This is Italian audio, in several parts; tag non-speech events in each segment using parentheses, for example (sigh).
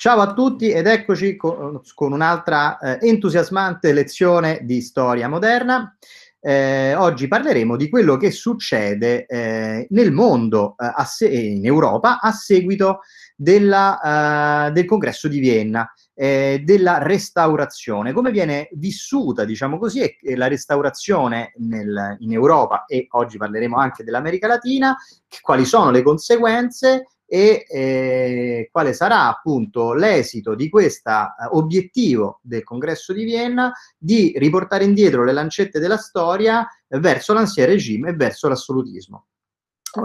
Ciao a tutti ed eccoci con, con un'altra eh, entusiasmante lezione di storia moderna. Eh, oggi parleremo di quello che succede eh, nel mondo eh, e in Europa a seguito della, eh, del congresso di Vienna, eh, della restaurazione, come viene vissuta, diciamo così, e, la restaurazione nel, in Europa e oggi parleremo anche dell'America Latina, quali sono le conseguenze, e eh, quale sarà appunto l'esito di questo eh, obiettivo del congresso di Vienna di riportare indietro le lancette della storia eh, verso l'ansien regime e verso l'assolutismo.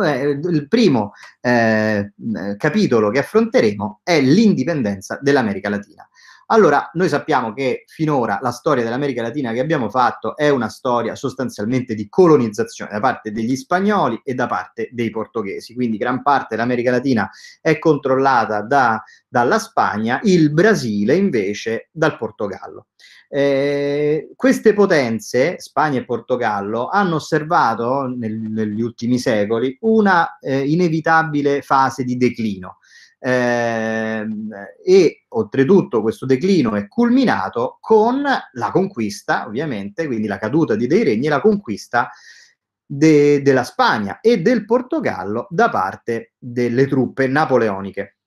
Eh, il primo eh, capitolo che affronteremo è l'indipendenza dell'America Latina. Allora, noi sappiamo che finora la storia dell'America Latina che abbiamo fatto è una storia sostanzialmente di colonizzazione da parte degli spagnoli e da parte dei portoghesi, quindi gran parte dell'America Latina è controllata da, dalla Spagna, il Brasile invece dal Portogallo. Eh, queste potenze, Spagna e Portogallo, hanno osservato nel, negli ultimi secoli una eh, inevitabile fase di declino Ehm, e oltretutto questo declino è culminato con la conquista, ovviamente, quindi la caduta di dei regni e la conquista de- della Spagna e del Portogallo da parte delle truppe napoleoniche.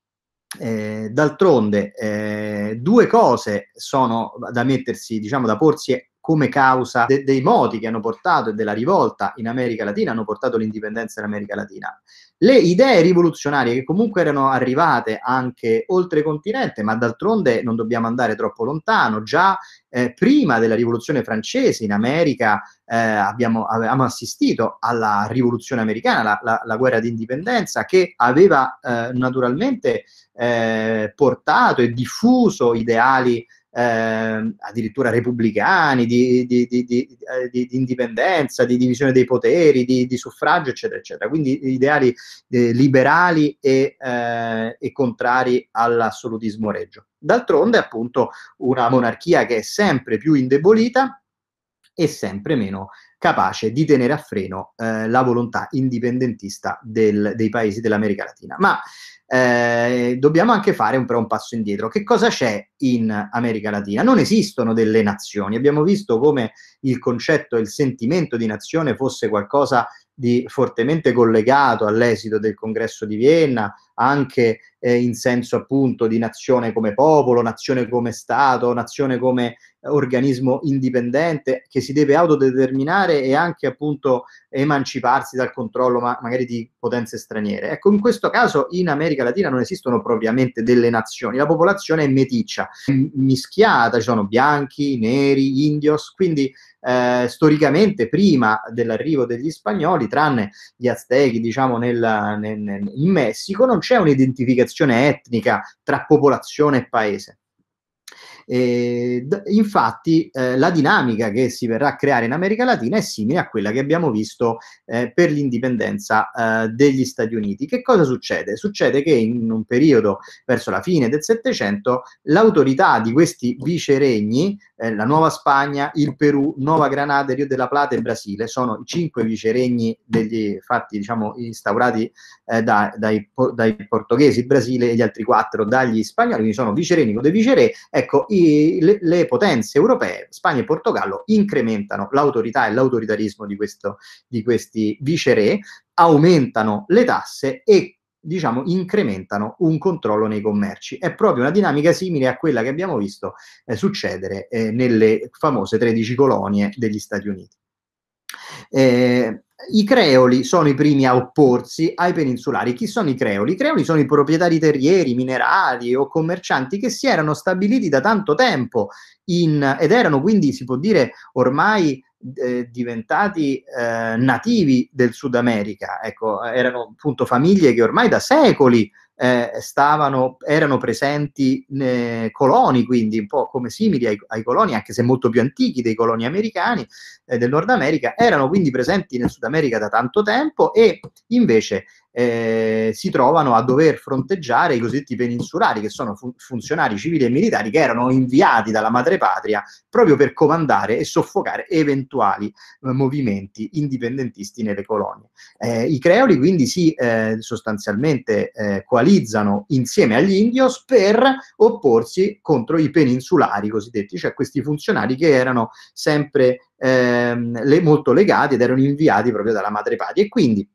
Eh, d'altronde eh, due cose sono da mettersi, diciamo, da porsi come causa de- dei moti che hanno portato e della rivolta in America Latina, hanno portato l'indipendenza in America Latina. Le idee rivoluzionarie che comunque erano arrivate anche oltre continente, ma d'altronde non dobbiamo andare troppo lontano, già eh, prima della rivoluzione francese in America eh, abbiamo, avevamo assistito alla rivoluzione americana, la, la, la guerra d'indipendenza che aveva eh, naturalmente eh, portato e diffuso ideali eh, addirittura repubblicani, di, di, eh, di, di, indipendenza, di divisione dei poteri, di, suffragio, eccetera, eccetera. Quindi ideali eh, liberali e, eh, e, contrari all'assolutismo regio. D'altronde, appunto, una monarchia che è sempre più indebolita e sempre meno capace di tenere a freno eh, la volontà indipendentista del, dei paesi dell'America Latina. Ma eh, dobbiamo anche fare un, però un passo indietro. Che cosa c'è in America Latina? Non esistono delle nazioni. Abbiamo visto come il concetto, il sentimento di nazione fosse qualcosa di fortemente collegato all'esito del congresso di Vienna, anche eh, in senso appunto di nazione come popolo, nazione come Stato, nazione come eh, organismo indipendente che si deve autodeterminare e anche appunto emanciparsi dal controllo ma- magari di potenze straniere. Ecco, in questo caso in America Latina non esistono propriamente delle nazioni, la popolazione è meticcia, mischiata, ci sono bianchi, neri, indios, quindi eh, storicamente prima dell'arrivo degli spagnoli, tranne gli aztechi diciamo nel, nel, nel, in Messico, non c'è un'identificazione etnica tra popolazione e paese. Eh, infatti eh, la dinamica che si verrà a creare in America Latina è simile a quella che abbiamo visto eh, per l'indipendenza eh, degli Stati Uniti. Che cosa succede? Succede che in un periodo verso la fine del Settecento l'autorità di questi viceregni, eh, la Nuova Spagna, il Perù, Nuova Granada, Rio della Plata e Brasile, sono i cinque viceregni degli, fatti, diciamo, instaurati eh, da, dai, dai portoghesi, il Brasile e gli altri quattro dagli spagnoli, quindi sono viceregni con dei viceré. Ecco, i, le, le, potenze europee, Spagna e Portogallo, incrementano l'autorità e l'autoritarismo di, questo, di questi viceré, aumentano le tasse e diciamo, incrementano un controllo nei commerci. È proprio una dinamica simile a quella che abbiamo visto eh, succedere eh, nelle famose 13 colonie degli Stati Uniti. Eh, i creoli sono i primi a opporsi ai peninsulari. Chi sono i creoli? I creoli sono i proprietari terrieri, minerali o commercianti che si erano stabiliti da tanto tempo in, ed erano quindi, si può dire, ormai eh, diventati eh, nativi del Sud America. Ecco, erano appunto famiglie che ormai da secoli eh, stavano, erano presenti eh, coloni, quindi un po' come simili ai, ai, coloni, anche se molto più antichi dei coloni americani eh, del Nord America, erano quindi presenti nel Sud America da tanto tempo e invece eh, si trovano a dover fronteggiare i cosiddetti peninsulari, che sono fun- funzionari civili e militari che erano inviati dalla madrepatria proprio per comandare e soffocare eventuali eh, movimenti indipendentisti nelle colonie. Eh, I creoli quindi si eh, sostanzialmente eh, coalizzano insieme agli indios per opporsi contro i peninsulari cosiddetti, cioè questi funzionari che erano sempre ehm, le- molto legati ed erano inviati proprio dalla madrepatria e quindi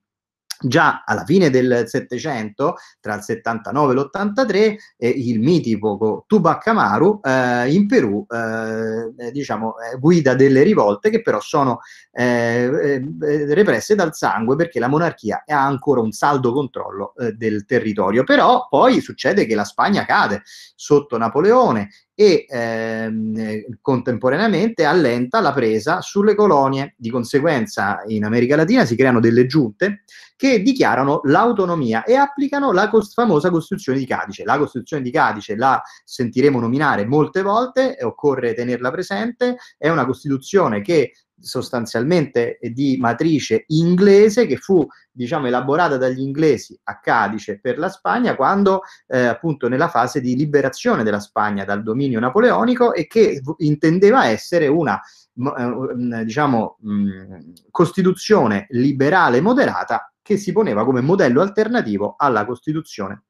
Già alla fine del Settecento, tra il 79 e l'83, eh, il mitico Tupac Amaru eh, in Perù eh, eh diciamo, eh, guida delle rivolte che però sono eh, represse dal sangue perché la monarchia ha ancora un saldo controllo del territorio. Però poi succede che la Spagna cade sotto Napoleone e ehm, contemporaneamente allenta la presa sulle colonie. Di conseguenza in America Latina si creano delle giunte che che dichiarano l'autonomia e applicano la cos- famosa Costituzione di Cadice. La Costituzione di Cadice la sentiremo nominare molte volte, occorre tenerla presente, è una Costituzione che sostanzialmente è di matrice inglese che fu diciamo elaborata dagli inglesi a Cadice per la Spagna quando eh, appunto nella fase di liberazione della Spagna dal dominio napoleonico e che intendeva essere una eh, diciamo mm, costituzione liberale moderata che si poneva come modello alternativo alla Costituzione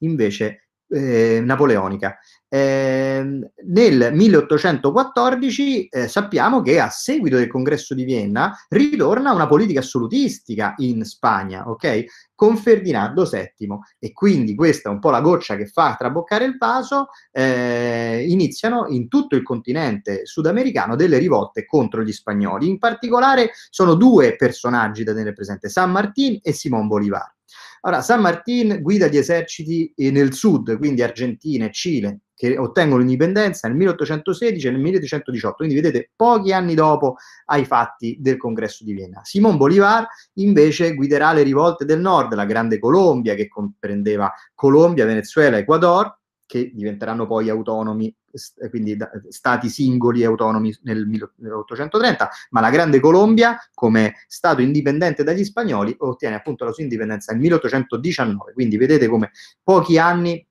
invece eh, napoleonica. Eh, nel 1814 eh, sappiamo che a seguito del congresso di Vienna ritorna una politica assolutistica in Spagna, ok? Con Ferdinando VII e quindi questa è un po' la goccia che fa traboccare il vaso, eh, iniziano in tutto il continente sudamericano delle rivolte contro gli spagnoli, in particolare sono due personaggi da tenere presente, San Martín e Simón Bolívar. Allora, San Martín guida gli eserciti eh, nel sud, quindi Argentina e Cile, che ottengono l'indipendenza nel 1816 e nel 1818, quindi vedete pochi anni dopo ai fatti del congresso di Vienna. Simon Bolivar invece guiderà le rivolte del nord, la Grande Colombia che comprendeva Colombia, Venezuela, Ecuador, che diventeranno poi autonomi, eh, quindi stati singoli e autonomi nel 1830, ma la Grande Colombia, come stato indipendente dagli spagnoli, ottiene appunto la sua indipendenza nel 1819, quindi vedete come pochi anni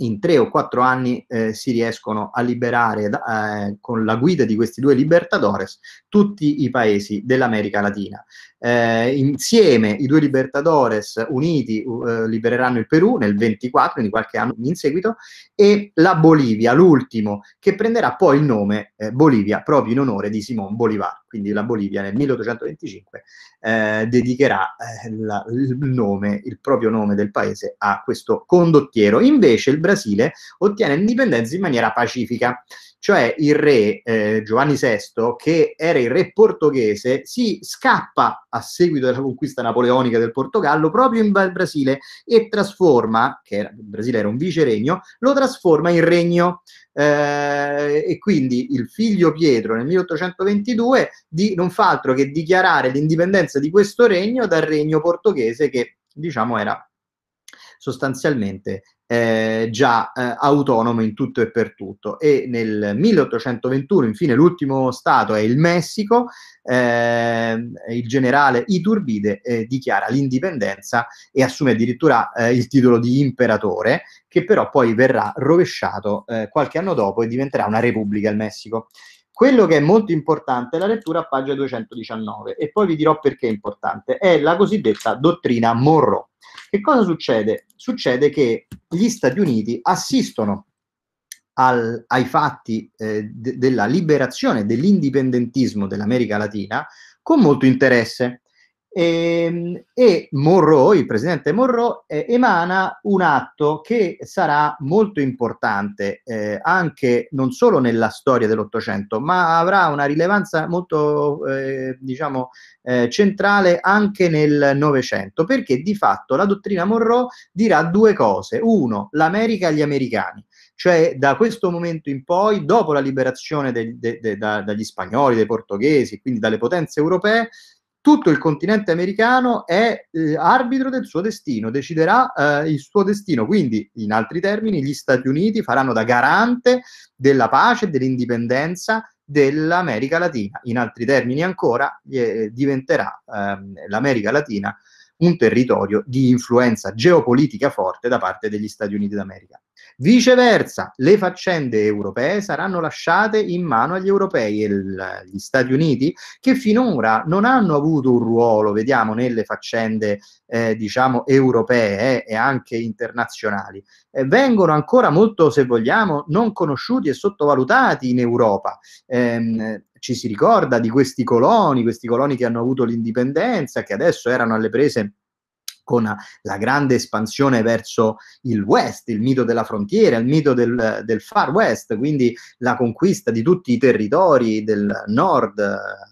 in tre o quattro anni eh, si riescono a liberare eh, con la guida di questi due libertadores tutti i paesi dell'America Latina eh, insieme i due Libertadores uniti eh, libereranno il Perù nel 24, quindi qualche anno in seguito, e la Bolivia, l'ultimo, che prenderà poi il nome eh, Bolivia proprio in onore di Simon Bolivar. Quindi la Bolivia nel 1825 eh, dedicherà eh, la, il, nome, il proprio nome del paese a questo condottiero. Invece il Brasile ottiene l'indipendenza in maniera pacifica cioè il re eh, Giovanni VI, che era il re portoghese, si scappa a seguito della conquista napoleonica del Portogallo proprio in Brasile e trasforma, che era, il Brasile era un viceregno, lo trasforma in regno. Eh, e quindi il figlio Pietro nel 1822 di, non fa altro che dichiarare l'indipendenza di questo regno dal regno portoghese che diciamo era sostanzialmente eh, già eh, autonomo in tutto e per tutto. E nel 1821, infine, l'ultimo stato è il Messico, eh, il generale Iturbide eh, dichiara l'indipendenza e assume addirittura eh, il titolo di imperatore, che però poi verrà rovesciato eh, qualche anno dopo e diventerà una repubblica il Messico. Quello che è molto importante è la lettura a pagina 219 e poi vi dirò perché è importante. È la cosiddetta dottrina Monroe. Che cosa succede? Succede che gli Stati Uniti assistono al, ai fatti eh, de, della liberazione, dell'indipendentismo dell'America Latina con molto interesse. E, ehm, e Monroe, il presidente Monroe, eh, emana un atto che sarà molto importante eh, anche non solo nella storia dell'Ottocento, ma avrà una rilevanza molto eh, diciamo, eh, centrale anche nel Novecento, perché di fatto la dottrina Monroe dirà due cose. Uno, l'America agli americani cioè da questo momento in poi, dopo la liberazione de, de, de, da, dagli spagnoli, dai portoghesi, quindi dalle potenze europee, tutto il continente americano è eh, arbitro del suo destino, deciderà eh, il suo destino. Quindi, in altri termini, gli Stati Uniti faranno da garante della pace, e dell'indipendenza dell'America Latina. In altri termini ancora, eh, diventerà ehm, l'America Latina un territorio di influenza geopolitica forte da parte degli Stati Uniti d'America. Viceversa, le faccende europee saranno lasciate in mano agli europei e agli Stati Uniti che finora non hanno avuto un ruolo, vediamo, nelle faccende eh, diciamo europee eh, e anche internazionali. Eh, vengono ancora molto, se vogliamo, non conosciuti e sottovalutati in Europa. Ehm, ci si ricorda di questi coloni, questi coloni che hanno avuto l'indipendenza, che adesso erano alle prese con la grande espansione verso il West, il mito della frontiera, il mito del, del Far West, quindi la conquista di tutti i territori del Nord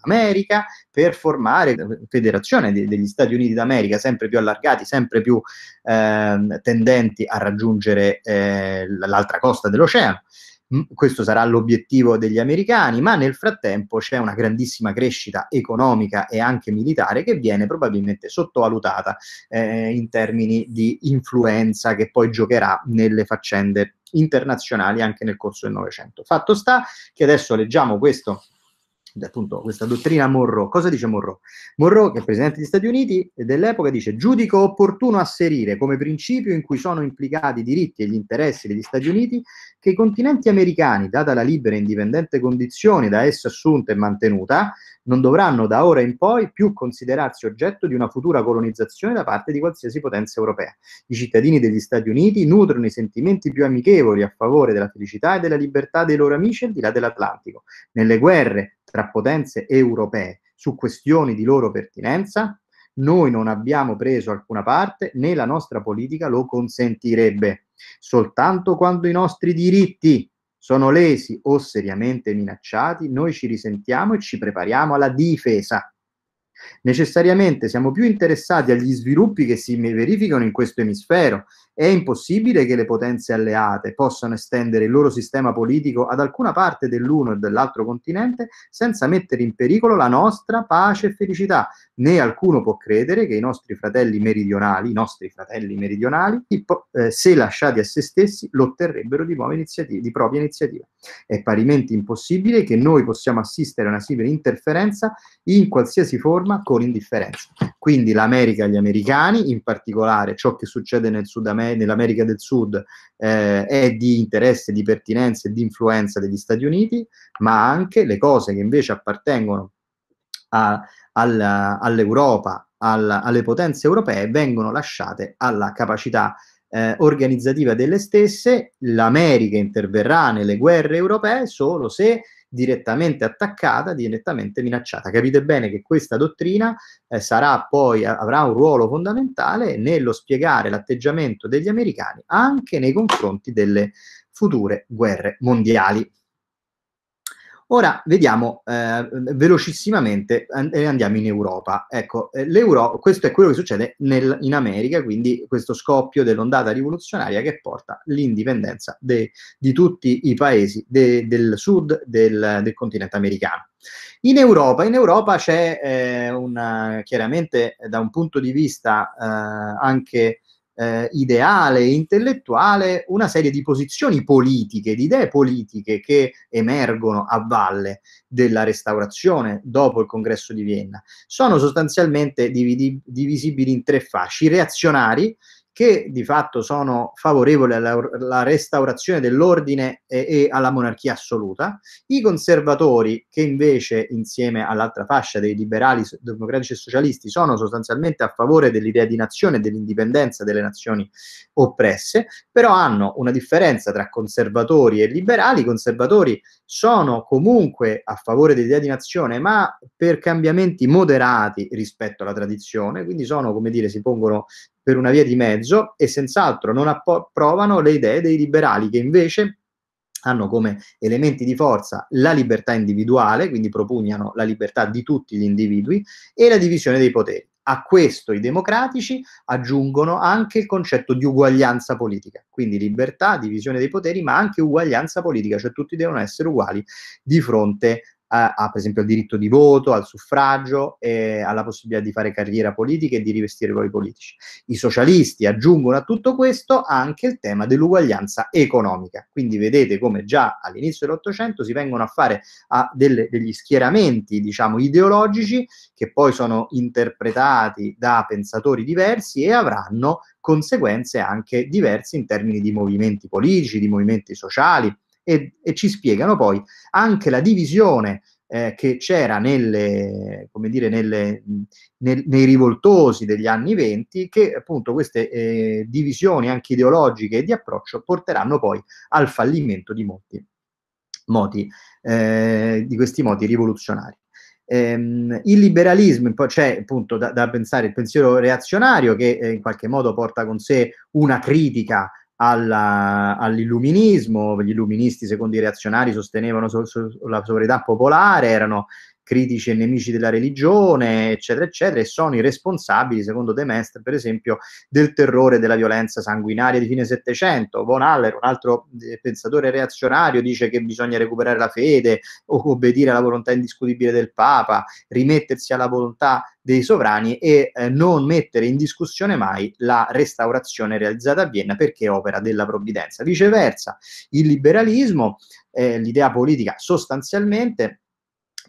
America per formare federazione de- degli Stati Uniti d'America sempre più allargati, sempre più eh, tendenti a raggiungere eh, l'altra costa dell'oceano questo sarà l'obiettivo degli americani, ma nel frattempo c'è una grandissima crescita economica e anche militare che viene probabilmente sottovalutata eh, in termini di influenza che poi giocherà nelle faccende internazionali anche nel corso del Novecento. Fatto sta che adesso leggiamo questo appunto questa dottrina Monroe. Cosa dice Monroe? Monroe, che è presidente degli Stati Uniti dell'epoca, dice giudico opportuno asserire come principio in cui sono implicati i diritti e gli interessi degli Stati Uniti che i continenti americani, data la libera e indipendente condizione da esso assunta e mantenuta, non dovranno da ora in poi più considerarsi oggetto di una futura colonizzazione da parte di qualsiasi potenza europea. I cittadini degli Stati Uniti nutrono i sentimenti più amichevoli a favore della felicità e della libertà dei loro amici al di là dell'Atlantico. Nelle guerre, tra potenze europee su questioni di loro pertinenza, noi non abbiamo preso alcuna parte né la nostra politica lo consentirebbe. Soltanto quando i nostri diritti sono lesi o seriamente minacciati, noi ci risentiamo e ci prepariamo alla difesa. Necessariamente siamo più interessati agli sviluppi che si verificano in questo emisfero. È impossibile che le potenze alleate possano estendere il loro sistema politico ad alcuna parte dell'uno e dell'altro continente senza mettere in pericolo la nostra pace e felicità, né alcuno può credere che i nostri fratelli meridionali, i nostri fratelli meridionali, eh, se lasciati a se stessi, lotterrebbero di, di propria iniziativa. È parimenti impossibile che noi possiamo assistere a una simile interferenza in qualsiasi forma con indifferenza. Quindi l'America e gli americani, in particolare ciò che succede nel Sud nell'America del Sud, eh, è di interesse, di pertinenza e di influenza degli Stati Uniti, ma anche le cose che invece appartengono a, all'Europa, all alle potenze europee, vengono lasciate alla capacità eh, organizzativa delle stesse, l'America interverrà nelle guerre europee solo se direttamente attaccata, direttamente minacciata. Capite bene che questa dottrina eh, sarà poi, avrà un ruolo fondamentale nello spiegare l'atteggiamento degli americani anche nei confronti delle future guerre mondiali. Ora vediamo eh, velocissimamente e eh, andiamo in Europa. Ecco, eh, questo è quello che succede nel, in America, quindi questo scoppio dell'ondata rivoluzionaria che porta l'indipendenza de, di tutti i paesi de, del sud del, del, continente americano. In Europa, in Europa c'è eh, una, chiaramente eh, da un punto di vista eh, anche eh, ideale, intellettuale, una serie di posizioni politiche, di idee politiche che emergono a valle della restaurazione dopo il congresso di Vienna. Sono sostanzialmente dividi- divisibili in tre fasci, reazionari, che di fatto sono favorevoli alla, alla restaurazione dell'ordine e, e, alla monarchia assoluta, i conservatori che invece insieme all'altra fascia dei liberali democratici e socialisti sono sostanzialmente a favore dell'idea di nazione e dell'indipendenza delle nazioni oppresse, però hanno una differenza tra conservatori e liberali, i conservatori sono comunque a favore dell'idea di nazione, ma per cambiamenti moderati rispetto alla tradizione, quindi sono, come dire, si pongono per una via di mezzo e senz'altro non approvano le idee dei liberali che invece hanno come elementi di forza la libertà individuale, quindi propugnano la libertà di tutti gli individui, e la divisione dei poteri. A questo i democratici aggiungono anche il concetto di uguaglianza politica, quindi libertà, divisione dei poteri, ma anche uguaglianza politica, cioè tutti devono essere uguali di fronte a, a, per esempio al diritto di voto, al suffragio, eh, alla possibilità di fare carriera politica e di rivestire ruoli politici. I socialisti aggiungono a tutto questo anche il tema dell'uguaglianza economica. Quindi vedete come già all'inizio dell'Ottocento si vengono a fare a delle, degli schieramenti, diciamo, ideologici che poi sono interpretati da pensatori diversi e avranno conseguenze anche diverse in termini di movimenti politici, di movimenti sociali e, e ci spiegano poi anche la divisione eh, che c'era nelle, dire, nelle, nel, nei rivoltosi degli anni venti, che appunto queste eh, divisioni anche ideologiche e di approccio porteranno poi al fallimento di molti moti, eh, di questi moti rivoluzionari. Ehm, il liberalismo, c'è appunto da, da, pensare il pensiero reazionario che eh, in qualche modo porta con sé una critica alla, all'illuminismo, gli illuministi secondo i reazionari sostenevano so, so, la sovranità popolare, erano critici e nemici della religione, eccetera, eccetera, e sono i responsabili, secondo De Mestre, per esempio, del terrore della violenza sanguinaria di fine Settecento. Von Haller, un altro eh, pensatore reazionario, dice che bisogna recuperare la fede, obbedire alla volontà indiscutibile del Papa, rimettersi alla volontà dei sovrani e eh, non mettere in discussione mai la restaurazione realizzata a Vienna perché è opera della provvidenza. Viceversa, il liberalismo, eh, l'idea politica sostanzialmente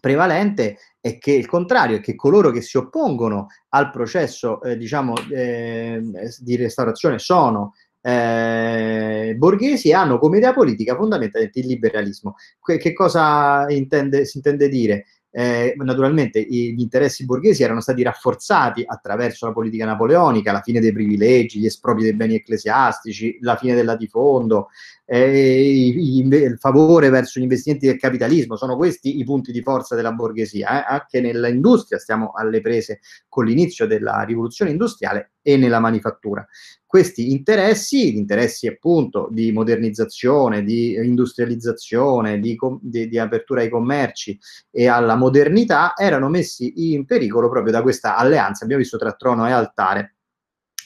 prevalente è che il contrario, è che coloro che si oppongono al processo eh, diciamo, eh, di restaurazione sono eh, borghesi e hanno come idea politica fondamentalmente il liberalismo. Que- che cosa intende, si intende dire? Eh, naturalmente i, gli interessi borghesi erano stati rafforzati attraverso la politica napoleonica, la fine dei privilegi, gli espropri dei beni ecclesiastici, la fine del latifondo, il favore verso gli investimenti del capitalismo. Sono questi i punti di forza della borghesia. Eh? Anche nell'industria stiamo alle prese con l'inizio della rivoluzione industriale e nella manifattura. Questi interessi, interessi appunto di modernizzazione, di industrializzazione, di, di, di apertura ai commerci e alla modernità, erano messi in pericolo proprio da questa alleanza, abbiamo visto tra trono e altare,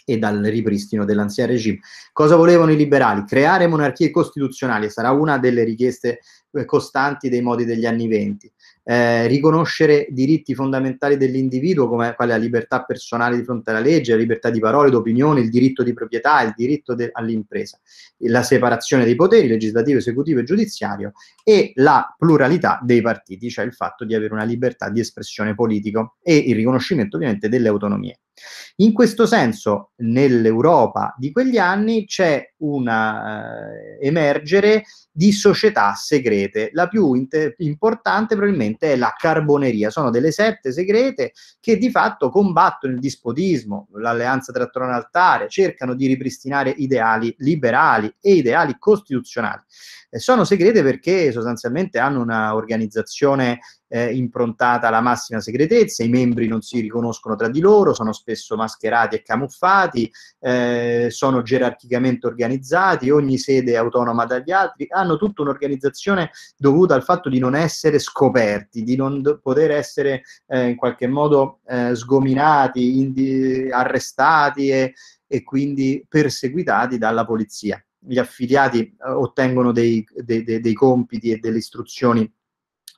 e dal ripristino dell'anziano regime. Cosa volevano i liberali? Creare monarchie costituzionali, sarà una delle richieste eh, costanti dei modi degli anni venti. Eh, riconoscere diritti fondamentali dell'individuo come quale la libertà personale di fronte alla legge, la libertà di parole, d'opinione, il diritto di proprietà, il diritto de- all'impresa, la separazione dei poteri legislativo, esecutivo e giudiziario e la pluralità dei partiti, cioè il fatto di avere una libertà di espressione politico e il riconoscimento ovviamente delle autonomie. In questo senso, nell'Europa di quegli anni c'è un eh, emergere di società segrete. La più inter- importante probabilmente è la carboneria, sono delle sette segrete che di fatto combattono il dispotismo, l'alleanza tra trono e altare, cercano di ripristinare ideali liberali e ideali costituzionali. Eh, sono segrete perché sostanzialmente hanno un'organizzazione eh, improntata alla massima segretezza, i membri non si riconoscono tra di loro, sono spesso mascherati e camuffati, eh, sono gerarchicamente organizzati, ogni sede è autonoma dagli altri, hanno tutta un'organizzazione dovuta al fatto di non essere scoperti, di non do- poter essere eh, in qualche modo eh, sgominati, indi- arrestati e, e quindi perseguitati dalla polizia. Gli affiliati eh, ottengono dei, dei, dei compiti e delle istruzioni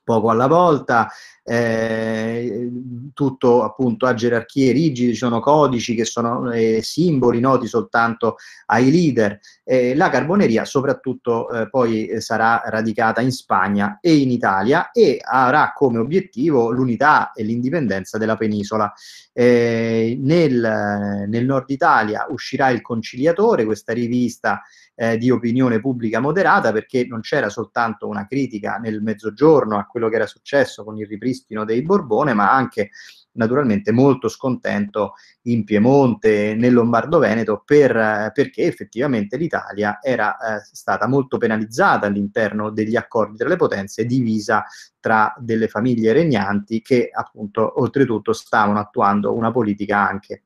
poco alla volta eh, tutto appunto a gerarchie rigide, ci sono codici che sono eh, simboli noti soltanto ai leader. Eh, la carboneria soprattutto eh, poi eh, sarà radicata in Spagna e in Italia e avrà come obiettivo l'unità e l'indipendenza della penisola. Eh, nel, nel nord Italia uscirà il Conciliatore, questa rivista eh, di opinione pubblica moderata perché non c'era soltanto una critica nel mezzogiorno a quello che era successo con il ripristino ripristino dei Borbone, ma anche naturalmente molto scontento in Piemonte, nel Lombardo-Veneto, per, eh, perché effettivamente l'Italia era eh, stata molto penalizzata all'interno degli accordi tra le potenze, divisa tra delle famiglie regnanti che appunto oltretutto stavano attuando una politica anche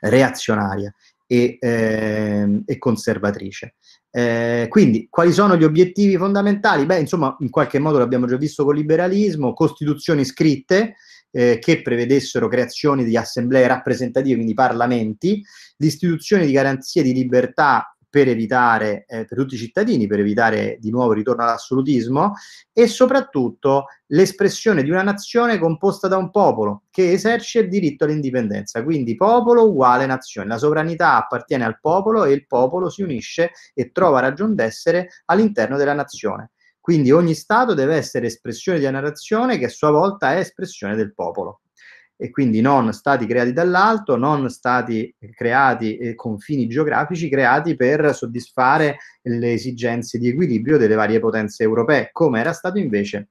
reazionaria e, eh, e conservatrice. Eh, quindi, quali sono gli obiettivi fondamentali? Beh, insomma, in qualche modo l'abbiamo già visto con liberalismo, costituzioni scritte eh, che prevedessero creazioni di assemblee rappresentative, quindi parlamenti, l'istituzione di garanzie di libertà per evitare, eh, per tutti i cittadini, per evitare di nuovo il ritorno all'assolutismo e soprattutto l'espressione di una nazione composta da un popolo che eserce il diritto all'indipendenza. Quindi popolo uguale nazione. La sovranità appartiene al popolo e il popolo si unisce e trova ragion d'essere all'interno della nazione. Quindi ogni Stato deve essere espressione di una nazione che a sua volta è espressione del popolo e quindi non stati creati dall'alto, non stati creati eh, con fini geografici creati per soddisfare le esigenze di equilibrio delle varie potenze europee, come era stato invece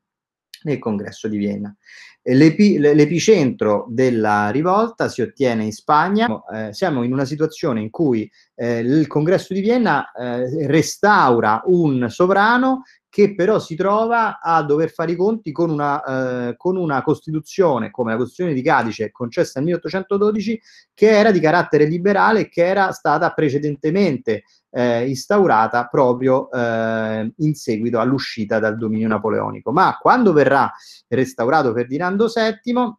nel congresso di Vienna. L'epicentro della rivolta si ottiene in Spagna, eh, siamo in una situazione in cui eh, il congresso di Vienna eh, restaura un sovrano che però si trova a dover fare i conti con una, eh, con una Costituzione, come la Costituzione di Cadice, concessa nel 1812, che era di carattere liberale e che era stata precedentemente eh, instaurata proprio eh, in seguito all'uscita dal dominio napoleonico. Ma quando verrà restaurato Ferdinando VII,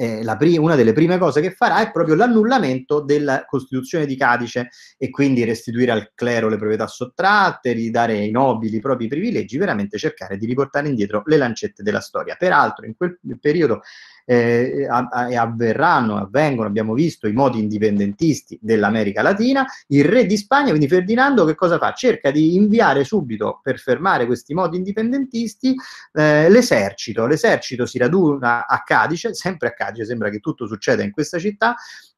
eh, pri- una delle prime cose che farà è proprio l'annullamento della Costituzione di Cadice e quindi restituire al clero le proprietà sottratte, ridare ai nobili i propri privilegi, veramente cercare di riportare indietro le lancette della storia. Peraltro in quel periodo eh, e avverranno, avvengono, abbiamo visto i modi indipendentisti dell'America Latina, il re di Spagna, quindi Ferdinando, che cosa fa? Cerca di inviare subito, per fermare questi modi indipendentisti, eh, l'esercito. L'esercito si raduna a Cadice, sempre a Cadice, sembra che tutto succeda in questa città,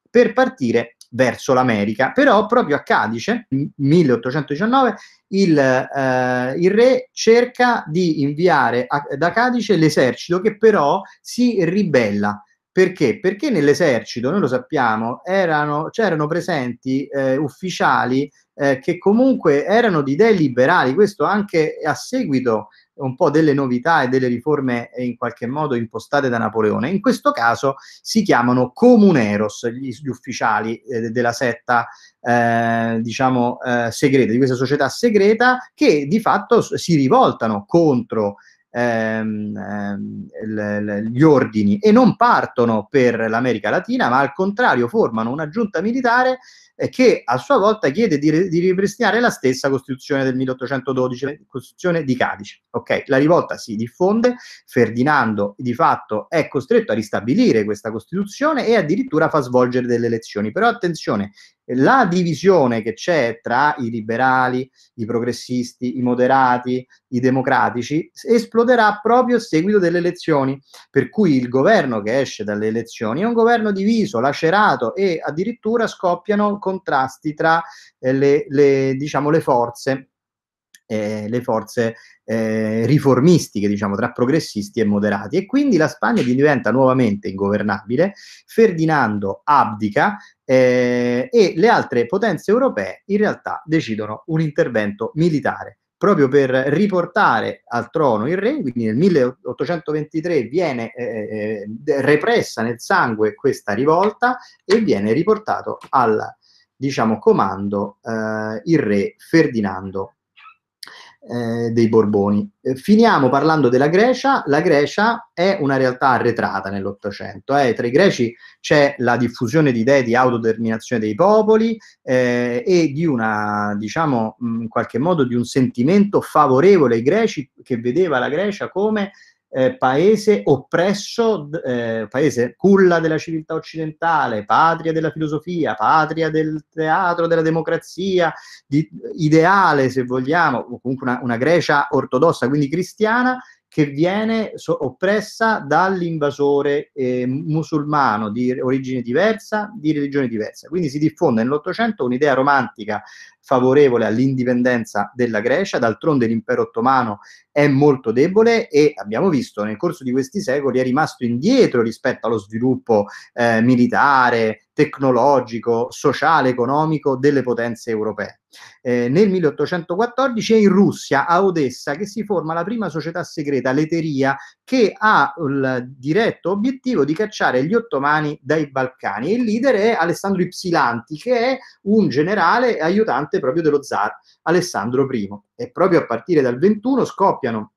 per partire verso l'America, però proprio a Cadice, 1819, il, eh, il, re cerca di inviare a, da Cadice l'esercito che però si ribella. Perché? Perché nell'esercito, noi lo sappiamo, erano, c'erano presenti eh, ufficiali eh, che comunque erano di idee liberali, questo anche a seguito un po' delle novità e delle riforme eh, in qualche modo impostate da Napoleone. In questo caso si chiamano comuneros, gli, gli ufficiali eh, della setta eh, diciamo eh, segreta, di questa società segreta che di fatto si rivoltano contro ehm, ehm gli ordini e non partono per l'America Latina, ma al contrario formano una giunta militare che a sua volta chiede di, di ripristinare la stessa Costituzione del 1812, Costituzione di Cadice. Ok, La rivolta si diffonde, Ferdinando di fatto è costretto a ristabilire questa Costituzione e addirittura fa svolgere delle elezioni. Però attenzione, la divisione che c'è tra i liberali, i progressisti, i moderati, i democratici esploderà proprio a seguito delle elezioni, per cui il governo che esce dalle elezioni è un governo diviso, lacerato e addirittura scoppiano contrasti tra eh, le, le, diciamo, le forze eh, le forze eh, riformistiche, diciamo, tra progressisti e moderati. E quindi la Spagna diventa nuovamente ingovernabile, Ferdinando abdica eh, e le altre potenze europee in realtà decidono un intervento militare proprio per riportare al trono il re, quindi nel 1823 viene eh, eh, repressa nel sangue questa rivolta e viene riportato al diciamo, comando eh, il re Ferdinando eh, dei Borboni. Eh, finiamo parlando della Grecia. La Grecia è una realtà arretrata nell'Ottocento. Eh. Tra i greci c'è la diffusione di idee di autodeterminazione dei popoli eh, e di una, diciamo, in qualche modo di un sentimento favorevole ai greci che vedeva la Grecia come eh, paese oppresso, eh, paese culla della civiltà occidentale, patria della filosofia, patria del teatro, della democrazia, di, ideale se vogliamo, comunque una, una Grecia ortodossa, quindi cristiana, che viene so- oppressa dall'invasore eh, musulmano di origine diversa, di religione diversa. Quindi si diffonde nell'Ottocento un'idea romantica favorevole all'indipendenza della Grecia, d'altronde l'impero ottomano è molto debole e abbiamo visto nel corso di questi secoli è rimasto indietro rispetto allo sviluppo eh, militare, tecnologico, sociale, economico delle potenze europee eh, nel 1814 è in Russia, a Odessa, che si forma la prima società segreta, l'Eteria, che ha il diretto obiettivo di cacciare gli ottomani dai Balcani. Il leader è Alessandro Ypsilanti, che è un generale e aiutante proprio dello zar Alessandro I. E proprio a partire dal 21 scoppiano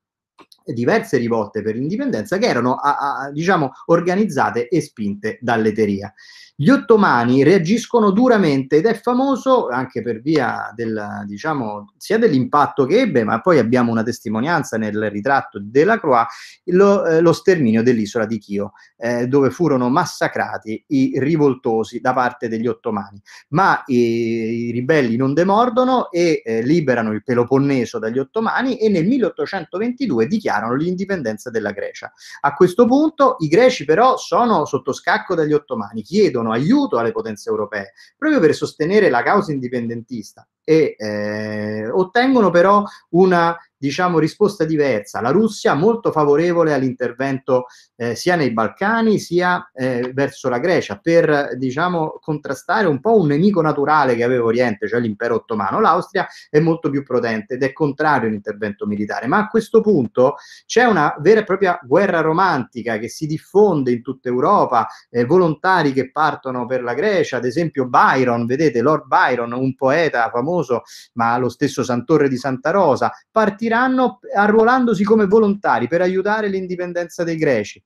diverse rivolte per l'indipendenza che erano a, a, diciamo organizzate e spinte dall'Eteria. Gli ottomani reagiscono duramente ed è famoso anche per via del, diciamo, sia dell'impatto che ebbe, ma poi abbiamo una testimonianza nel ritratto della Croix, lo, eh, lo sterminio dell'isola di Chio, eh, dove furono massacrati i rivoltosi da parte degli ottomani. Ma i, i ribelli non demordono e eh, liberano il Peloponneso dagli ottomani e nel 1822 dichiarano l'indipendenza della Grecia. A questo punto i greci però sono sotto scacco dagli ottomani, chiedono chiedevano aiuto alle potenze europee proprio per sostenere la causa indipendentista e eh, ottengono però una diciamo, risposta diversa. La Russia molto favorevole all'intervento eh, sia nei Balcani sia eh, verso la Grecia per diciamo, contrastare un po' un nemico naturale che aveva Oriente, cioè l'impero ottomano. L'Austria è molto più prudente ed è contrario all'intervento militare. Ma a questo punto c'è una vera e propria guerra romantica che si diffonde in tutta Europa, eh, volontari che partono per la Grecia, ad esempio Byron, vedete Lord Byron, un poeta famoso, ma lo stesso Santorre di Santa Rosa, partì partiranno arruolandosi come volontari per aiutare l'indipendenza dei greci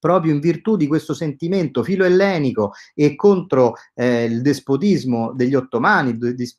proprio in virtù di questo sentimento filoellenico e contro eh, il despotismo degli ottomani, il, dis-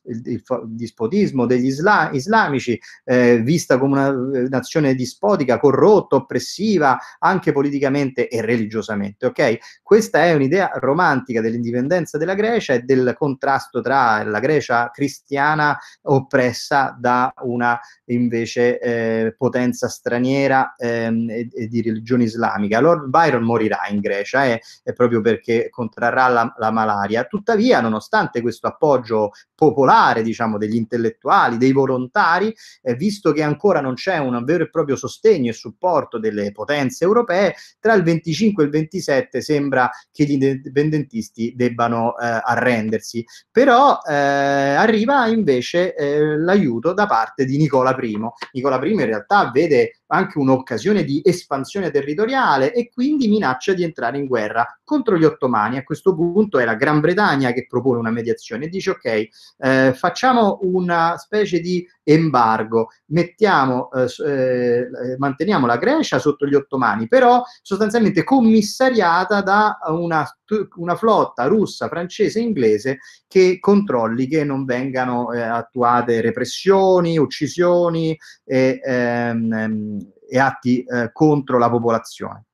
dispotismo degli isla- islamici, eh, vista come una eh, nazione dispotica, corrotta, oppressiva, anche politicamente e religiosamente. Okay? Questa è un'idea romantica dell'indipendenza della Grecia e del contrasto tra la Grecia cristiana oppressa da una invece eh, potenza straniera ehm, e, e di religione islamica. Lord Byron Byron morirà in Grecia eh, proprio perché contrarrà la, la, malaria. Tuttavia, nonostante questo appoggio popolare, diciamo, degli intellettuali, dei volontari, eh, visto che ancora non c'è un vero e proprio sostegno e supporto delle potenze europee, tra il 25 e il 27 sembra che gli indipendentisti debbano eh, arrendersi. Però eh, arriva invece eh, l'aiuto da parte di Nicola I. Nicola I in realtà vede anche un'occasione di espansione territoriale e quindi minaccia di entrare in guerra contro gli ottomani. A questo punto è la Gran Bretagna che propone una mediazione e dice ok, eh, facciamo una specie di embargo, mettiamo, eh, eh, eh manteniamo la Grecia sotto gli ottomani, però sostanzialmente commissariata da una, una flotta russa, francese e inglese che controlli che non vengano eh, attuate repressioni, uccisioni e, ehm, ehm e atti eh, contro la popolazione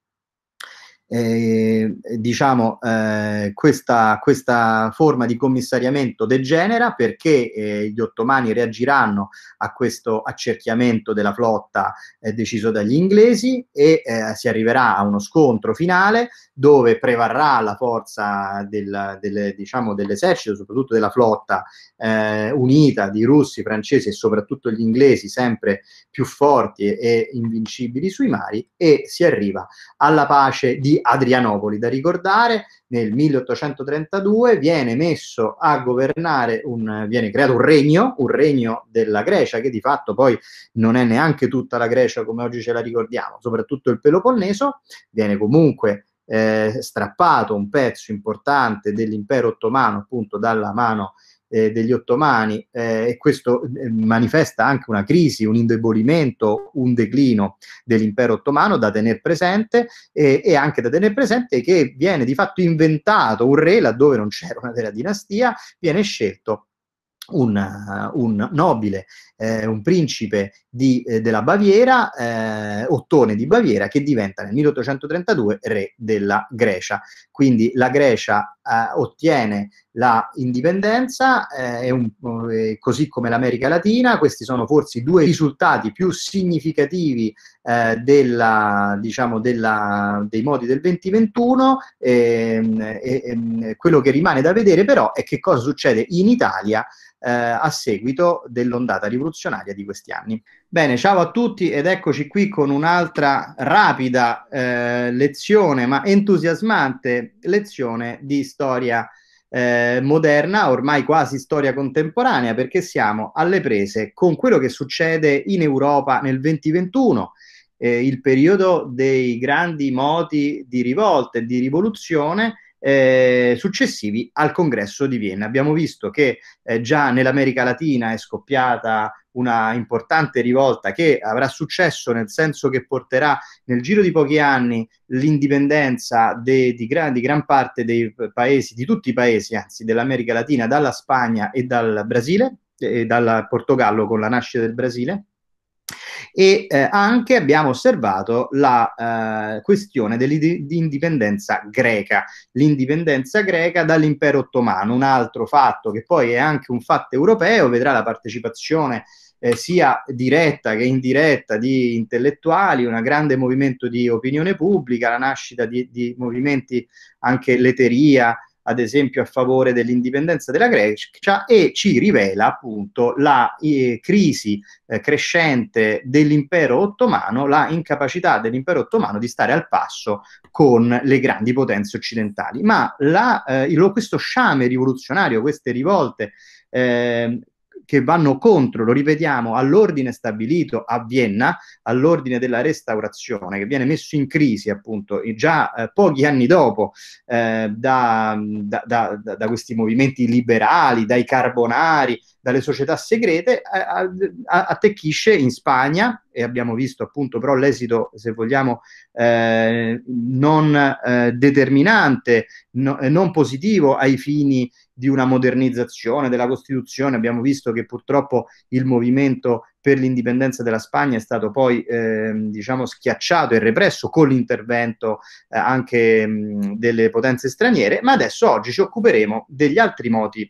eh, diciamo, eh, questa, questa, forma di commissariamento degenera perché eh, gli ottomani reagiranno a questo accerchiamento della flotta eh, deciso dagli inglesi e eh, si arriverà a uno scontro finale dove prevarrà la forza del, del, diciamo, dell'esercito, soprattutto della flotta eh, unita di russi, francesi e soprattutto gli inglesi sempre più forti e, e invincibili sui mari e si arriva alla pace di Adrianopoli. Da ricordare, nel 1832 viene messo a governare, un, viene creato un regno, un regno della Grecia, che di fatto poi non è neanche tutta la Grecia come oggi ce la ricordiamo, soprattutto il Peloponneso, viene comunque eh, strappato un pezzo importante dell'impero ottomano appunto dalla mano eh, degli ottomani eh, e questo eh, manifesta anche una crisi, un indebolimento, un declino dell'impero ottomano da tenere presente e anche da tenere presente che viene di fatto inventato un re laddove non c'era una vera dinastia, viene scelto un, un, nobile eh, un principe di, eh, della Baviera, eh, Ottone di Baviera, che diventa nel 1832 re della Grecia. Quindi la Grecia eh, ottiene la indipendenza, eh, un, eh, così come l'America Latina, questi sono forse i due risultati più significativi della, diciamo, della, dei modi del 2021. Ehm, ehm, quello che rimane da vedere però è che cosa succede in Italia a seguito dell'ondata rivoluzionaria rivoluzionaria di questi anni. Bene, ciao a tutti ed eccoci qui con un'altra rapida eh, lezione, ma entusiasmante lezione di storia eh, moderna, ormai quasi storia contemporanea, perché siamo alle prese con quello che succede in Europa nel 2021. Eh, il periodo dei grandi moti di rivolta e di rivoluzione, eh, successivi al congresso di Vienna. Abbiamo visto che eh, già nell'America Latina è scoppiata una importante rivolta che avrà successo nel senso che porterà nel giro di pochi anni l'indipendenza de, di, gra, di, gran parte dei eh, paesi, di tutti i paesi anzi dell'America Latina, dalla Spagna e dal Brasile, e dal Portogallo con la nascita del Brasile e eh, anche abbiamo osservato la eh, questione dell'indipendenza greca, l'indipendenza greca dall'impero ottomano, un altro fatto che poi è anche un fatto europeo, vedrà la partecipazione eh, sia diretta che indiretta di intellettuali, un grande movimento di opinione pubblica, la nascita di, di movimenti anche l'eteria, ad esempio a favore dell'indipendenza della Grecia e ci rivela appunto la eh, crisi eh, crescente dell'impero ottomano, la incapacità dell'impero ottomano di stare al passo con le grandi potenze occidentali. Ma la, eh, questo sciame rivoluzionario, queste rivolte ehm, che vanno contro, lo ripetiamo, all'ordine stabilito a Vienna, all'ordine della restaurazione, che viene messo in crisi appunto già eh, pochi anni dopo eh, da, da, da, da questi movimenti liberali, dai carbonari, dalle società segrete, attecchisce in Spagna, e abbiamo visto appunto però l'esito, se vogliamo, eh, non eh, determinante, no, eh, non positivo ai fini di una modernizzazione della Costituzione. Abbiamo visto che purtroppo il movimento per l'indipendenza della Spagna è stato poi eh, diciamo schiacciato e represso con l'intervento eh, anche mh, delle potenze straniere, ma adesso oggi ci occuperemo degli altri moti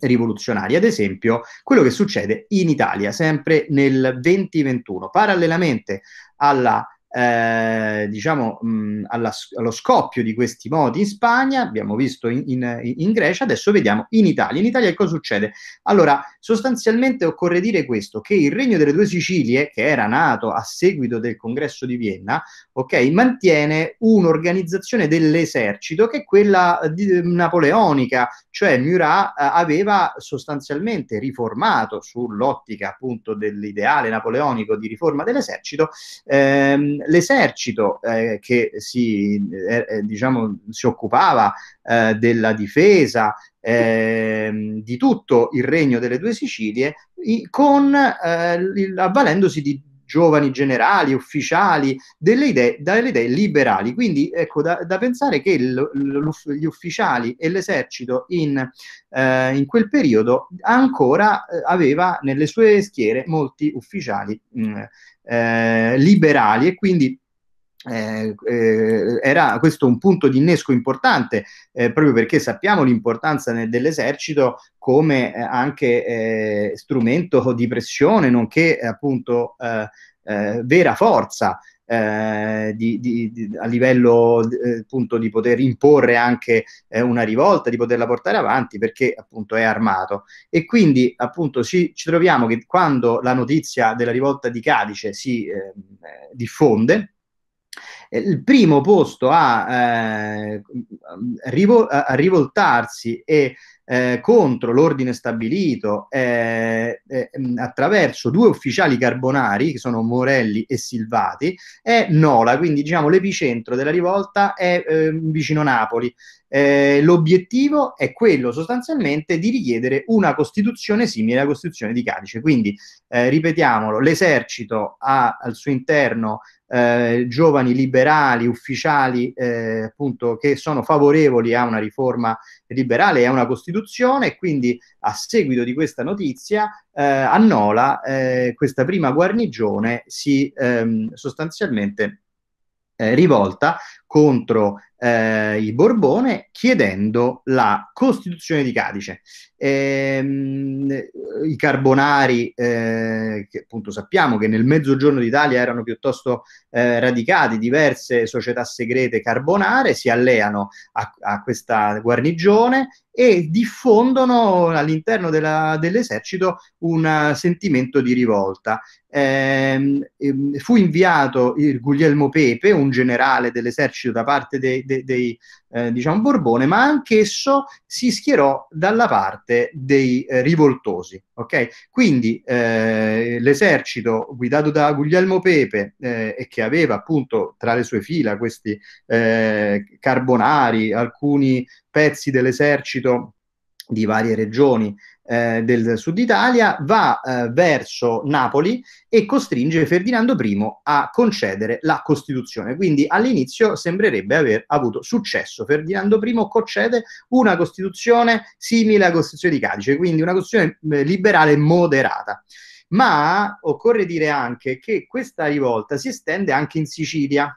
rivoluzionari. Ad esempio, quello che succede in Italia, sempre nel 2021, parallelamente alla eh, diciamo, mh, alla, allo scoppio di questi modi in Spagna, abbiamo visto in, in, in, Grecia, adesso vediamo in Italia. In Italia cosa succede? Allora, sostanzialmente occorre dire questo, che il Regno delle Due Sicilie, che era nato a seguito del congresso di Vienna, okay, mantiene un'organizzazione dell'esercito che è quella eh, di, eh, napoleonica, cioè Murat eh, aveva sostanzialmente riformato sull'ottica appunto dell'ideale napoleonico di riforma dell'esercito ehm, l'esercito eh, che si, eh, eh, diciamo, si occupava eh, della difesa ehm, di tutto il regno delle due Sicilie, i, con, eh, avvalendosi di giovani generali, ufficiali, delle idee, delle idee liberali. Quindi ecco da, da pensare che l, l, gli ufficiali e l'esercito in, eh, in quel periodo ancora eh, aveva nelle sue schiere molti ufficiali mh, mm, eh, liberali e quindi eh, eh, era questo un punto di innesco importante eh, proprio perché sappiamo l'importanza nel, dell'esercito come eh, anche eh, strumento di pressione nonché appunto vera forza eh, di, di, di, a livello eh, appunto di poter imporre anche eh, una rivolta, di poterla portare avanti perché appunto è armato. E quindi appunto ci, ci troviamo che quando la notizia della rivolta di Cadice si diffonde, eh, il primo posto a, eh, a rivoltarsi e, eh, contro l'ordine stabilito eh, eh attraverso due ufficiali carbonari, che sono Morelli e Silvati, è Nola, quindi diciamo l'epicentro della rivolta è ehm, vicino Napoli. Eh, l'obiettivo è quello sostanzialmente di richiedere una Costituzione simile alla Costituzione di Cadice, quindi ripetiamolo, l'esercito ha al suo interno eh, giovani liberali, ufficiali, eh, appunto, che sono favorevoli a una riforma liberale e a una Costituzione, e quindi a seguito di questa notizia eh, a Nola eh, questa prima guarnigione si ehm, sostanzialmente eh, rivolta contro eh, i Borbone chiedendo la Costituzione di Cadice. Ehm, I Carbonari, eh, che appunto sappiamo che nel mezzogiorno d'Italia erano piuttosto eh, radicati, diverse società segrete carbonare si alleano a, a questa guarnigione e diffondono all'interno della, dell'esercito un eh, sentimento di rivolta. Ehm, ehm, fu inviato il Guglielmo Pepe, un generale dell'esercito esercito da parte dei, dei, dei eh, di diciamo, Borbone, ma anch'esso si schierò dalla parte dei eh, rivoltosi. Okay? Quindi eh, l'esercito guidato da Guglielmo Pepe eh, e che aveva appunto tra le sue fila questi eh, carbonari, alcuni pezzi dell'esercito di varie regioni eh, del sud Italia, va eh, verso Napoli e costringe Ferdinando I a concedere la Costituzione. Quindi all'inizio sembrerebbe aver avuto successo. Ferdinando I concede una Costituzione simile alla Costituzione di Cadice, quindi una Costituzione eh, liberale moderata. Ma occorre dire anche che questa rivolta si estende anche in Sicilia,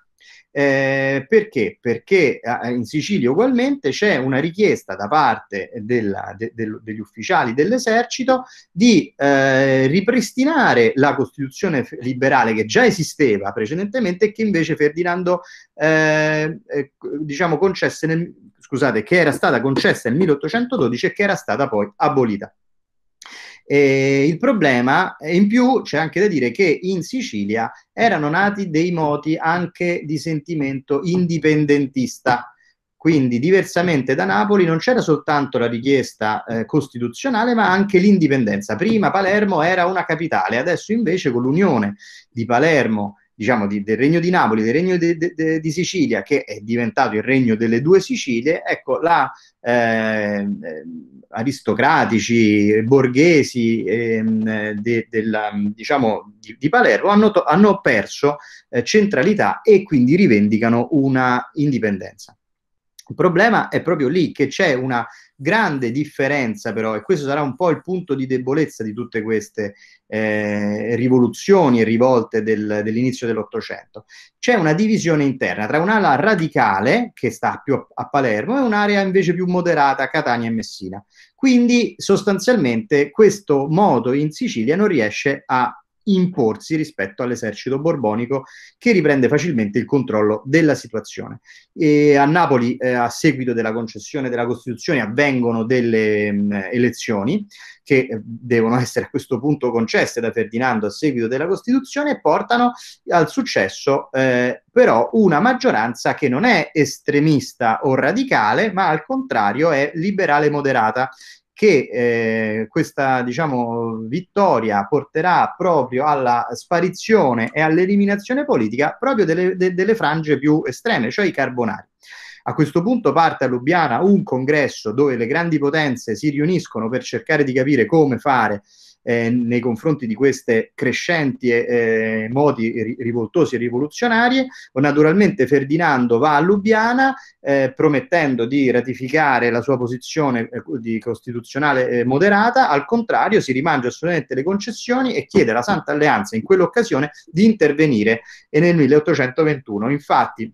eh, perché? Perché eh, eh, in Sicilia ugualmente c'è una richiesta da parte della, de, de, degli ufficiali dell'esercito di eh, ripristinare la Costituzione liberale che già esisteva precedentemente e che invece Ferdinando eh, eh diciamo concesse nel, scusate, che era stata concessa nel 1812 e che era stata poi abolita. E il problema, in più, c'è anche da dire che in Sicilia erano nati dei moti anche di sentimento indipendentista. Quindi, diversamente da Napoli, non c'era soltanto la richiesta eh, costituzionale, ma anche l'indipendenza. Prima Palermo era una capitale, adesso invece con l'unione di Palermo diciamo, di, del regno di Napoli, del regno de, de, de, di Sicilia, che è diventato il regno delle due Sicilie, ecco, là, eh, aristocratici, borghesi eh, della, diciamo, di, di, Palermo hanno, to- hanno perso eh, centralità e quindi rivendicano una indipendenza. Il problema è proprio lì che c'è una grande differenza però, e questo sarà un po' il punto di debolezza di tutte queste eh, rivoluzioni e rivolte del, dell'inizio dell'Ottocento, c'è una divisione interna tra un'ala radicale, che sta più a, Palermo, e un'area invece più moderata, a Catania e Messina. Quindi sostanzialmente questo modo in Sicilia non riesce a imporsi rispetto all'esercito borbonico che riprende facilmente il controllo della situazione. E a Napoli, eh, a seguito della concessione della Costituzione, avvengono delle mh, mm, elezioni che eh, devono (laughs) essere a questo punto concesse da Ferdinando a seguito della Costituzione e portano al successo eh, però una maggioranza che non è estremista o radicale, ma al contrario è liberale moderata che eh, questa diciamo, vittoria porterà proprio alla sparizione e all'eliminazione politica proprio delle, de, delle frange più estreme, cioè i carbonari. A questo punto parte a Lubiana un congresso dove le grandi potenze si riuniscono per cercare di capire come fare eh, nei confronti di queste crescenti eh, eh modi rivoltosi e rivoluzionarie. Naturalmente Ferdinando va a Lubiana eh, promettendo di ratificare la sua posizione eh, di costituzionale eh, moderata, al contrario si rimangia assolutamente le concessioni e chiede alla Santa Alleanza in quell'occasione di intervenire e nel 1821 infatti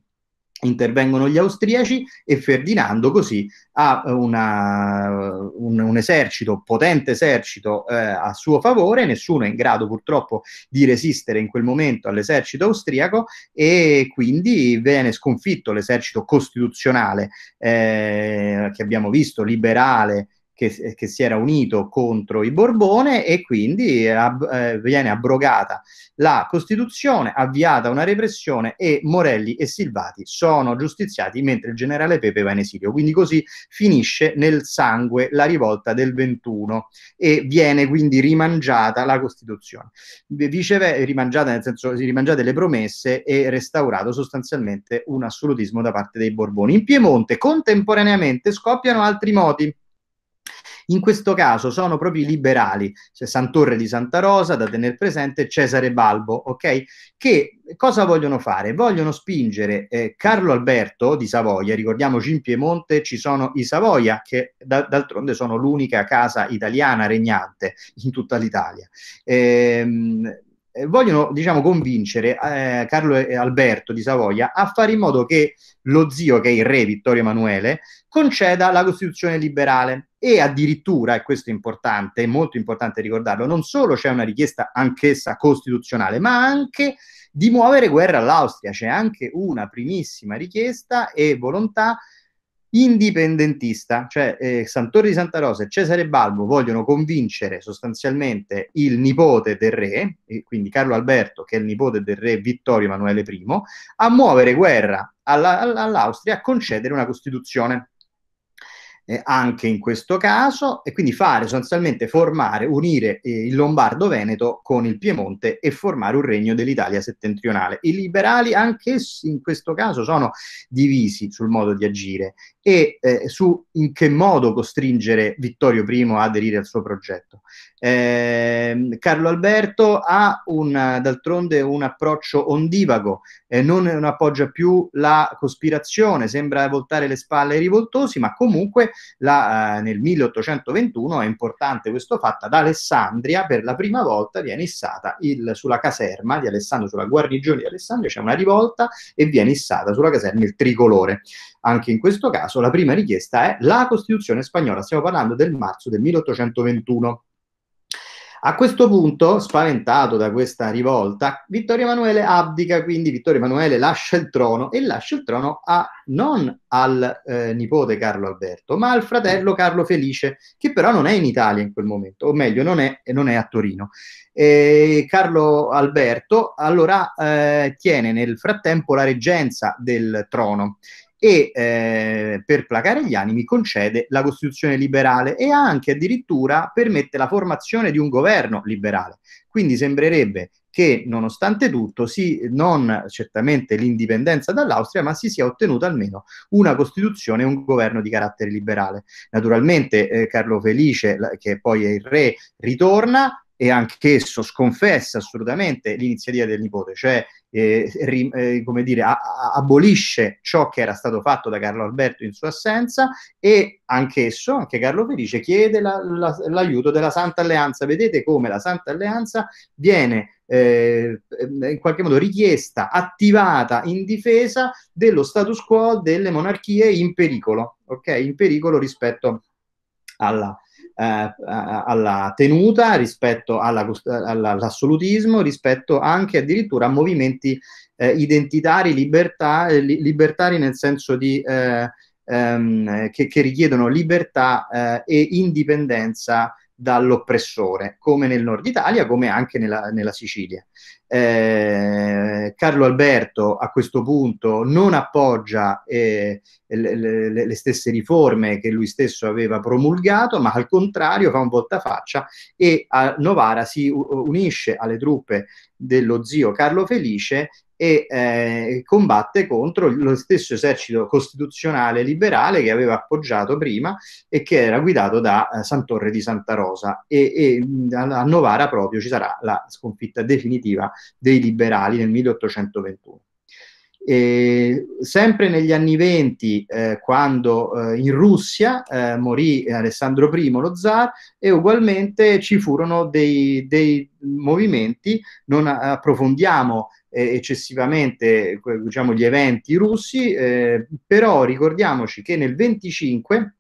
intervengono gli austriaci e Ferdinando così ha una, un, un, esercito, potente esercito eh, a suo favore, nessuno è in grado purtroppo di resistere in quel momento all'esercito austriaco e quindi viene sconfitto l'esercito costituzionale eh, che abbiamo visto, liberale, che, che, si era unito contro i Borbone e quindi ab, eh, viene abrogata la Costituzione, avviata una repressione e Morelli e Silvati sono giustiziati mentre il generale Pepe va in esilio. Quindi così finisce nel sangue la rivolta del 21 e viene quindi rimangiata la Costituzione. Viceversa, rimangiata nel senso si rimangiate le promesse e restaurato sostanzialmente un assolutismo da parte dei Borboni. In Piemonte contemporaneamente scoppiano altri moti in questo caso sono proprio i liberali, c'è Santorre di Santa Rosa da tenere presente, Cesare Balbo, ok? Che cosa vogliono fare? Vogliono spingere eh, Carlo Alberto di Savoia, ricordiamoci in Piemonte ci sono i Savoia che da, d'altronde sono l'unica casa italiana regnante in tutta l'Italia. Ehm, eh, vogliono diciamo, convincere eh, Carlo Alberto di Savoia a fare in modo che lo zio, che è il re Vittorio Emanuele, conceda la Costituzione liberale e addirittura, e questo è importante, è molto importante ricordarlo, non solo c'è una richiesta anch'essa costituzionale, ma anche di muovere guerra all'Austria, c'è anche una primissima richiesta e volontà indipendentista, cioè eh, Santori di Santa Rosa e Cesare Balbo vogliono convincere sostanzialmente il nipote del re, quindi Carlo Alberto, che è il nipote del re Vittorio Emanuele I, a muovere guerra alla, all'Austria a concedere una Costituzione eh, anche in questo caso e quindi fare sostanzialmente formare, unire eh, il Lombardo-Veneto con il Piemonte e formare un regno dell'Italia settentrionale. I liberali anch'essi in questo caso sono divisi sul modo di agire e eh, su in che modo costringere Vittorio I a aderire al suo progetto. Eh, Carlo Alberto ha una, d'altronde un approccio ondivago, eh, non, non, appoggia più la cospirazione, sembra voltare le spalle ai rivoltosi, ma comunque la, eh, nel 1821 è importante questo fatto, ad Alessandria per la prima volta viene issata il, sulla caserma di Alessandro, sulla guarnigione di Alessandria c'è una rivolta e viene issata sulla caserma il tricolore. Anche in questo caso la prima richiesta è la Costituzione spagnola, stiamo parlando del marzo del 1821. A questo punto, spaventato da questa rivolta, Vittorio Emanuele abdica, quindi Vittorio Emanuele lascia il trono e lascia il trono a, non al eh, nipote Carlo Alberto, ma al fratello Carlo Felice, che però non è in Italia in quel momento, o meglio, non è, non è a Torino. E Carlo Alberto allora eh, tiene nel frattempo la reggenza del trono e eh, per placare gli animi concede la Costituzione liberale e anche addirittura permette la formazione di un governo liberale. Quindi sembrerebbe che nonostante tutto si, non certamente l'indipendenza dall'Austria, ma si sia ottenuta almeno una Costituzione e un governo di carattere liberale. Naturalmente eh, Carlo Felice, che poi è il re, ritorna, e anch'esso sconfessa assolutamente l'iniziativa del nipote, cioè eh, ri, eh, come dire, a, a, abolisce ciò che era stato fatto da Carlo Alberto in sua assenza e anch'esso, anche Carlo Felice, chiede la, la, l'aiuto della Santa Alleanza. Vedete come la Santa Alleanza viene eh, in qualche modo richiesta, attivata in difesa dello status quo delle monarchie in pericolo, ok? In pericolo rispetto alla eh, alla tenuta, rispetto alla, all'assolutismo, rispetto anche addirittura a movimenti eh, identitari, libertà, eh, li, libertari nel senso di, eh, ehm, che, che, richiedono libertà eh, e indipendenza dall'oppressore, come nel nord Italia, come anche nella, nella Sicilia eh, Carlo Alberto a questo punto non appoggia eh, le, le, le, stesse riforme che lui stesso aveva promulgato, ma al contrario fa un voltafaccia e a Novara si unisce alle truppe dello zio Carlo Felice e eh, combatte contro lo stesso esercito costituzionale liberale che aveva appoggiato prima e che era guidato da eh, Santorre di Santa Rosa e, e, a Novara proprio ci sarà la sconfitta definitiva dei liberali nel 1821. E sempre negli anni venti, eh, quando eh, in Russia eh, morì Alessandro I, lo zar, e ugualmente ci furono dei, dei movimenti, non approfondiamo eh, eccessivamente diciamo, gli eventi russi, eh, però ricordiamoci che nel 25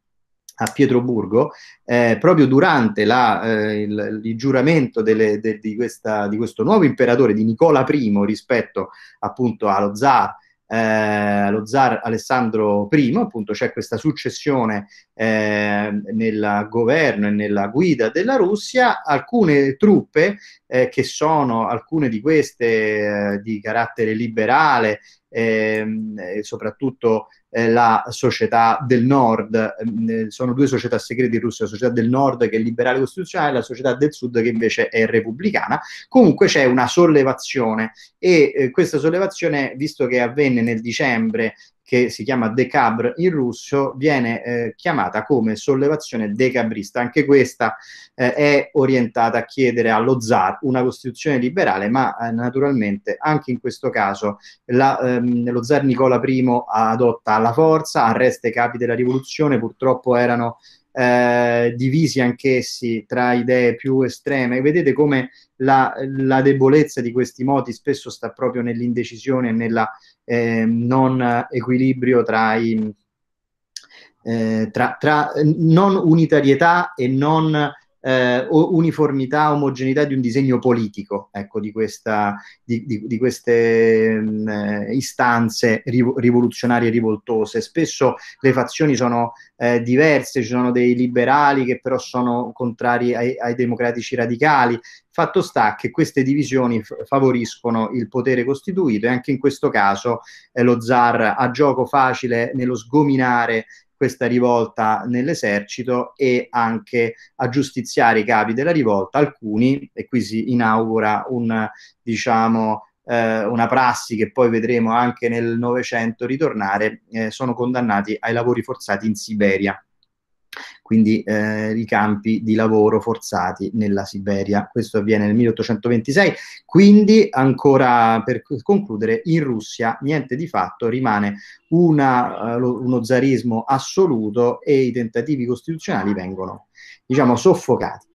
a Pietroburgo, eh, proprio durante la, eh, il, il, giuramento delle, de, di, questa, di, questo nuovo imperatore, di Nicola I, rispetto appunto allo zar, eh, lo zar Alessandro I, appunto c'è questa successione eh, nel governo e nella guida della Russia, alcune truppe eh, che sono alcune di queste eh, di carattere liberale ehm, soprattutto eh, la società del nord, ehm, eh, sono due società segrete in Russia, la società del nord che è liberale costituzionale e la società del sud che invece è repubblicana. Comunque c'è una sollevazione e eh, questa sollevazione, visto che avvenne nel dicembre che si chiama Decabr in russo, viene eh, chiamata come sollevazione decabrista. Anche questa eh, è orientata a chiedere allo zar una costituzione liberale, ma eh, naturalmente anche in questo caso la, ehm, lo zar Nicola I adotta la forza, arresta i capi della rivoluzione, purtroppo erano eh, divisi anch'essi tra idee più estreme. Vedete come la, la, debolezza di questi moti spesso sta proprio nell'indecisione e nella eh, non equilibrio tra i... Eh, tra, tra non unitarietà e non eh, uniformità, omogeneità di un disegno politico ecco, di, questa, di, di, di queste mh, mm, eh, istanze rivoluzionarie e rivoltose. Spesso le fazioni sono eh, diverse, ci sono dei liberali che però sono contrari ai, ai democratici radicali. Fatto sta che queste divisioni f- favoriscono il potere costituito e anche in questo caso eh, lo zar ha gioco facile nello sgominare questa rivolta nell'esercito e anche a giustiziare i capi della rivolta, alcuni, e qui si inaugura un, diciamo, eh, una prassi che poi vedremo anche nel Novecento ritornare, eh, sono condannati ai lavori forzati in Siberia quindi eh, i campi di lavoro forzati nella Siberia. Questo avviene nel 1826, quindi ancora per concludere, in Russia niente di fatto, rimane una, eh, uno zarismo assoluto e i tentativi costituzionali vengono, diciamo, soffocati.